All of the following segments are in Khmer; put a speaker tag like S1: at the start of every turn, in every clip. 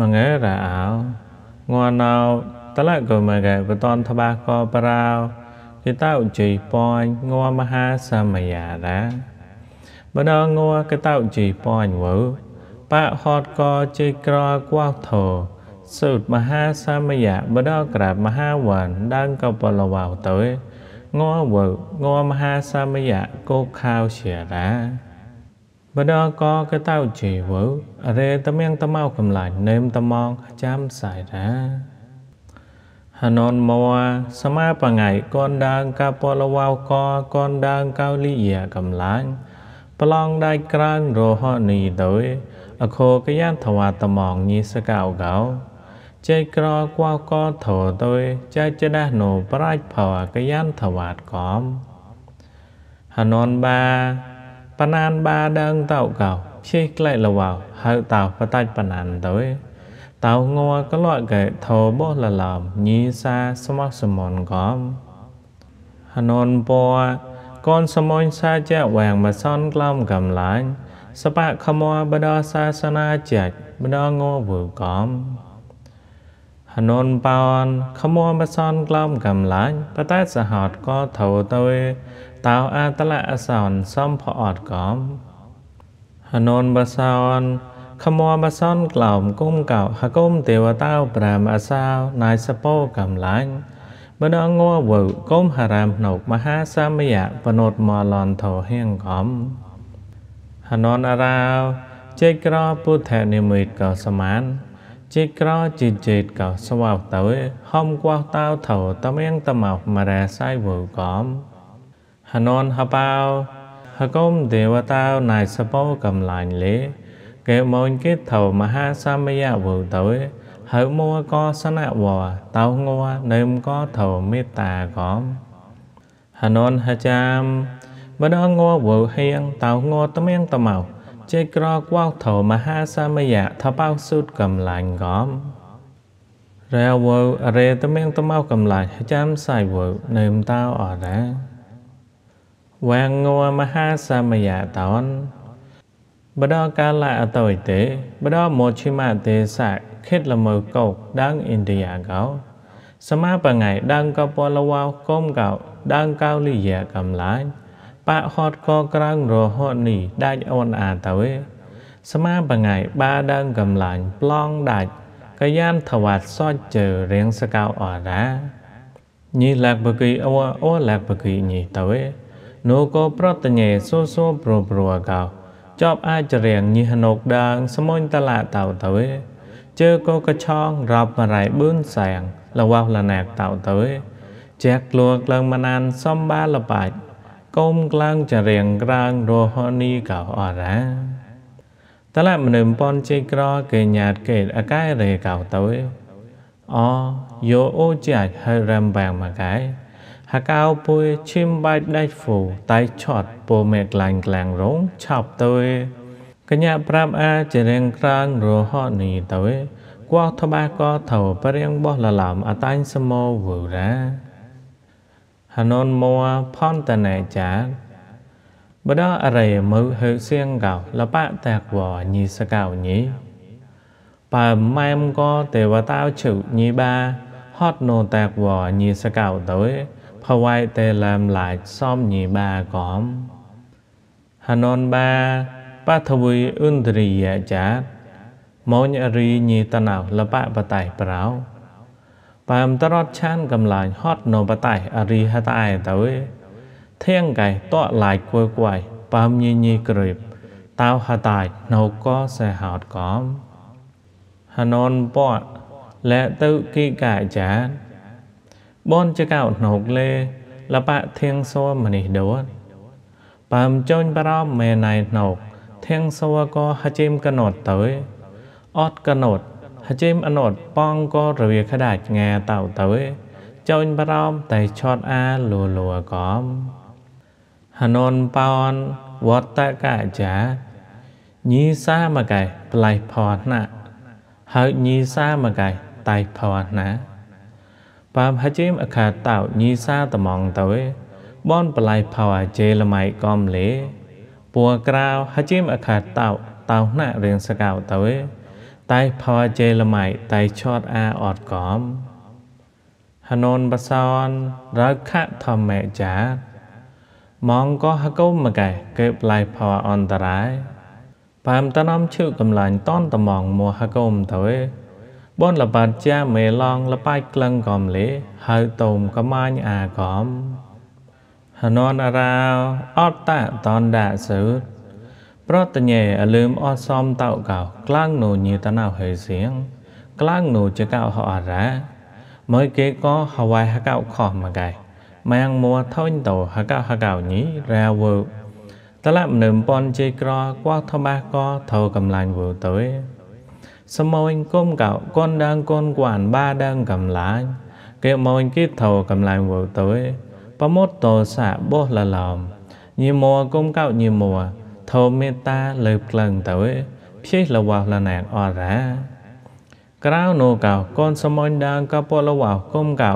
S1: មងើរអោងួនណោតលកុមកែបតនថ្បាកោប្រោយតោជ័យពញងួមហាសមយារាបដងងួកតោជ័យពញវើបហតកោជ័យក្រកោធោសូត្រមហាសមយៈបដក្រាបមហាវណ្ណដើមកបលវៅទៅងវងមហាសមយៈកោខាវជារាបដកកតោជេវរេតមៀងតមោកំឡាញ់នេមតមងចាំសៃរាហណនមោសមាបងៃកនដាងកពលវោកកនដាងកោលីយាកំឡាញ់ប្លងដៃក្រាងរហនីទៅអខោកយ៉ានធវតមងញីសកោកោចៃក្រកវកធោទៅចៃចណាស់នោប្រាច់ផោកយ៉ានធវតកំហណនបាប៉ណានបាដឹងតោកោព្យេក្លែកលវោហៅតោបតាច់ប៉ណានទៅតោងัวក្លោកែធោបោះលឡំញីសាស្មោះសមនកំហននពរកូនសមុញសាជាវែងមសនក្លំកំឡាញ់សបៈខមោបដសាសនាជាចម្ដងងវើកំហនុនបោនខមមសនក្លំកំឡាញ់បតែសហតក៏ធោទៅតៅអតលអសនសំផអត់កំហនុនបសនខមមសនក្លំគុំកោហគុំទេវតាប្រាំអសាវណៃសពោកំឡាញ់មនងវវកុំហារាមណោកមហាសមយៈបណុតមលនធោហៀងកំហននអរាវចេក្រពុទ្ធនិមិត្តក៏សមាន chỉ có chỉ chỉ có sau vào tới hôm qua tao thầu tao men tao mọc mà ra sai vừa cõm hà non hà bao hà công điều tao này sắp bao cầm lại lễ kể môn kết thầu mà ha sa mấy giờ à vừa tới hỡi mua có sanh ạ hòa tao ngô nên có thầu mê tà cõm hà non hà cham bữa đó ngô vừa hiên tao ngô tao men tao mọc ចេក្រកវោថោមហាសមយៈថាបោសុតកំឡាញ់កំរែវរេតមៀងតមៅកំឡាញ់ចាំសៃវើនឹមតៅអរ៉ាវាងងัวមហាសមយៈតនបដកាលៈអតយទេបដមោឈិមទេសៈខិតលមើកោកដាងឥណ្ឌាកោសមាបងៃដាងកពលវោកុំកោដាងកោលិយាកំឡាញ់បាក់ហត់កក្រៅរហូតនេះដាច់អូនអាទៅឯស្មាបងៃបាដើងកំឡាញ់ប្លង់ដាច់កយ៉ានថវ៉ាត់សតជើរៀងសកៅអរ៉ាញីលាក់បកីអូអូលាក់បកីញីទៅឯនោះក៏ប្រតញ្ញេសូសូប្រប្រកោចប់អាចរៀងញីហនុកដើងស្មុញតឡាតៅទៅឯជើក៏កឆងរាប់រៃបឿនសែងលវ៉ាលណាក់តៅទៅឯជាក្លួក្លងមណានសំបាលបាច់កុំក្លាំងចរៀងក្រាងរហនីកោអរ៉ាតឡមនឹមប៉ុនជ័យក្រកេញាតកេតអកាយរេកោតើអយោអូជាចហើយរាំបាំងមកកាយហកៅពុយឈឹមបាយដៃហ្វូតៃឆອດពូមេក្លាញ់ក្លាំងរងឆប់តើកញ្ញាប្រាប់អាចរៀងក្រាងរហនីតើកោះថ្បាកោថោបរៀងបោះលឡាមអតាញ់សមោវរ៉ាហណនមួផនតណេចាតបដអរេមើហឺសៀងកោ លបតាកវញីសកោញីបើម៉ែមកទេវតាជុញីបាហត់ណូតាកវញីសកោទៅផវៃតេឡាមឡាយសំញីបាកំហណនបាបាធវីអ៊ុនទ្រីយាចាតម៉ូនរីញីតណោលបបតៃប្រោបើមតរត់ឆានកំឡាញហត់នៅបតៃអរីហតៃទៅធៀងកៃតក់ឡាយគួយគួយបើមញីញីក្រេបតៅហតៃនៅក៏សេះហត់កំហណនពតលែទៅគីកាចានបនចកោណុកលេ លបៈធៀងសួរមនេះដូនបើមចូនបារមមែនណៃណុកធៀងសួរក៏ហជិមកណត់ទៅអត់កណត់ហេមអណត់ប៉ងក៏រវាខ្ដាច់ងាតៅទៅចោញបារំតែឆតអាលូលូកំហណនប៉ោនវត្តកចាញីសាមកៃប្លៃផោណាហើយញីសាមកៃតៃផោណាបាមហជិមអខាតោញីសាតំងទៅបនប្លៃផោអាជេលមៃកំលេ ពួរក្រៅហជិមអខាតោតោណារៀងសកៅទៅតែផោជេលម៉ៃតែឆອດអាអត់កំហណូនបសនរខធម្មចាតម៉ងក៏ហកុំមកែកេបឡៃផោអន្តរាយបាមតនំឈឺកំឡាញ់តនតំងមហកុំទៅឯបនលបាត់ជាមេឡងលបាច់ក្លឹងកំលេហៅតូមកំាញ់អាកំហណនរាវអត់តតនដាក់សឺតប្រតញ្ញេអលឹមអសំតោកោក្លាំងនោញេតណោហេសៀងក្លាំងនោចកោហអរ៉ាមកគេកោហវៃហកោខោមកៃម៉ាងមួថុញតោហកោហកោញីរាវើតឡាប់នឹមប៉ុនជេក្រកោធមាកោធោកំឡាញ់វើទៅសមោញគុំកោកូនដងកូនគួនបាដងកំឡាញ់គេមោញគិតធោកំឡាញ់វើទៅប្រមត់តោសាបោះលឡំញីមួគុំកោញីមួធមមេតា លើបក្លងទៅភេលវ៉ាលណាងអរ៉ាក្រៅណូកៅកូនសមុនដាងកពលវ៉ាគុំកៅ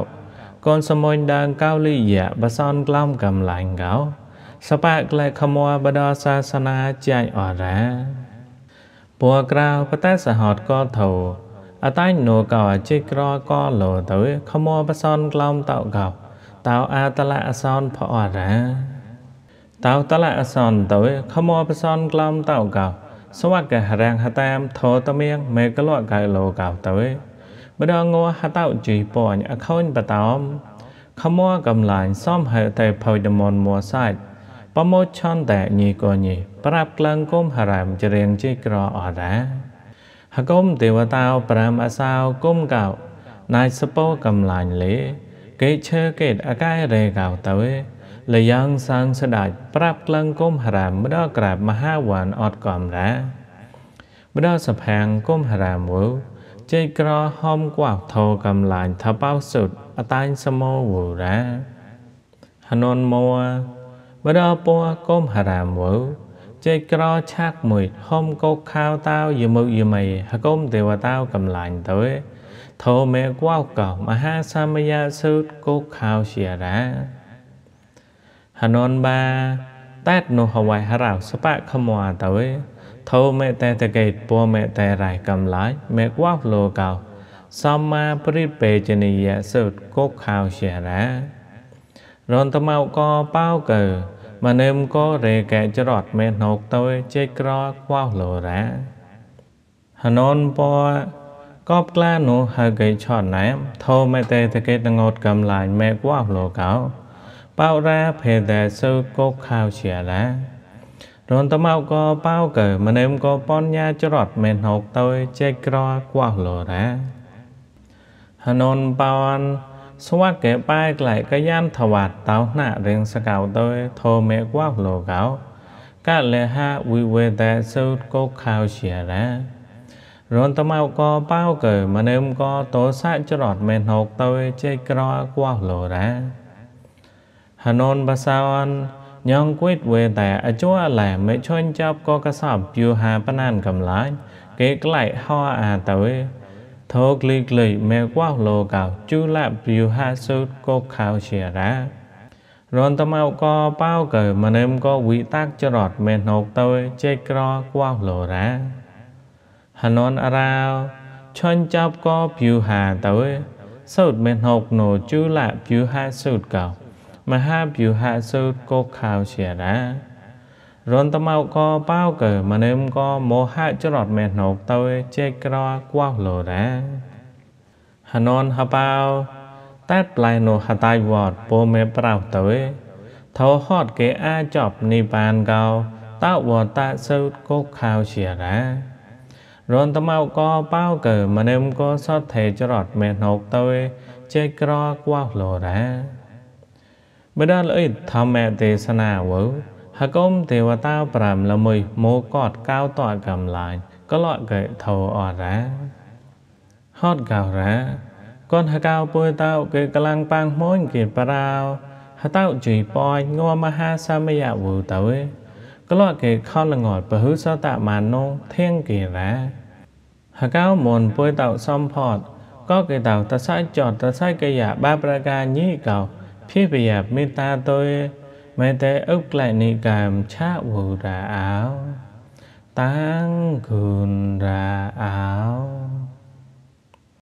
S1: កូនសមុនដាងកៅលីយ៉ាបសនក្លំកំឡាញ់កៅសបាក់ក្លែខមរបដសាសនាជាអរ៉ាពួរក្រៅបតែសហតកធោអតាញ់ណូកៅចេក្រកលោទៅខមរបសនក្លំតៅកៅតៅអាតលៈអសនផអរ៉ាតៅតលអសន្តោខមអបសនក្លំតៅកោ សវកហរាំងហតាមធោតមៀងមេកលកៃលោកោតើម្ដងងហតៅជីពអញអខូនបតោមខមអកំឡាញសំហេតេផោដមនមួសាច់ប្រមោឆនតេញីកោញីប្រាប់ក្លងគុំហរាមជ្រៀងជីក្រអរាហកុំទេវតាប្រាំអសោគុំកោណៃសពោកំឡាញលេកេឈើកេតអកាយរេកោតើលយ៉ាងសាងស្ដាច់ប្រាប់ក្លងគុំហារាមម្ដងក្រាបមហាវានអត់កំរាម្ដងសភាំងគុំហារាមវើជ័យក្រហមគួបធោកំឡាញ់ថាបោសុតអតាញ់សមោវរា ហននមោម្ដងពណ៌គុំហារាមវើចេកក្រឆាក់មួយហុំកោកខាវតាវយមឹកយមីហកុំទេវតាវកំឡាញ់ទៅធោមេកវកមហាសមយាសូតកោកខាវជារាហាននបាតែតនោះហវៃហរោសបៈខមោតវេធោមេតេតកេតពោមេតេរៃកំឡាយមេកវហ្លោកោសម្មាប្រិបេជនីយសុតកុកខោជារារនតមៅកប៉ៅកើមនឹមកោរេកែចរតមេណោកតើចេក្រខ្វោលរ៉ាហណនពកបក្លានោះហើកេឆតណែមធោមេតេតកេតងោតកំឡាញមេកវហ្លោកោបោរាភេតេសោកោខោជាឡារនតមកកបោកើមនឹមកបញ្ញាច្រត់មែនហុកតើចេក្រកោះលរាហននបោនស្វាកេបែក្លែកកយ៉ានថវាតតោណារៀងសកោតើធមេកោះលកោកលហវិវេតេសោកោខោជាឡារនតមកកបោកើមនឹមកតោសាច់ច្រត់មែនហុកតើចេក្រកោះលរា Hanon basawan nhong quýt về tà ở chúa là mẹ chôn chọc có cả sọp dù hà bà nàn cầm lại kế lại hoa à tới thô lì lì mẹ quá lô cào chú lạp dù hà sút có khao xìa ra rôn tâm ao có bao cờ mà nêm có vị tác cho rọt mẹ nộp tới chê cro quá lô ra Hanon arao chôn chọc có dù hà tới sút mẹ nộp nổ chú lạp dù hà sút cào មហាភិហសោតកោខោជារារនតមៅកោប៉ៅកើម្នឹមកោមោហៈចរតមេណោតើចេក្រកោលោរាហណនហបៅតែតប្លែនោះហតៃវត្តពោមេប្រោតើថោហតគេអាចចប់និបានកោតៅវតៈសោតកោខោជារារនតមៅកោប៉ៅកើម្នឹមកោសតថេចរតមេណោតើចេក្រកោលោរាบิดาเลยทำแม่เตสนาเวอหากมเทวตาปรามละมยโมกอดก้าวต่อกำลายก็ลอดเกยเทาอ่อนแร้ฮอดกาวแร้ก้อนหากาวปวยเต้าเกยกำลังปางม้วนเกียรปราวหาเต้าจุยปอยงัวมหาสามยะวูเตาเวก็ลอดเกยข้าวละงอดประหุสตะมานงเที่ยงเกียรแร้หากาวมนปวยเต้าซ่อมพอดก็เกยเต้าตะไซจอดตะไซกะยะบาประการยี่เก่าဖြစ်ပြမေတ္တာတောယမေတ္တဥက္ကလနိကံချဝူရာအောင်တံဂုဏရာအောင်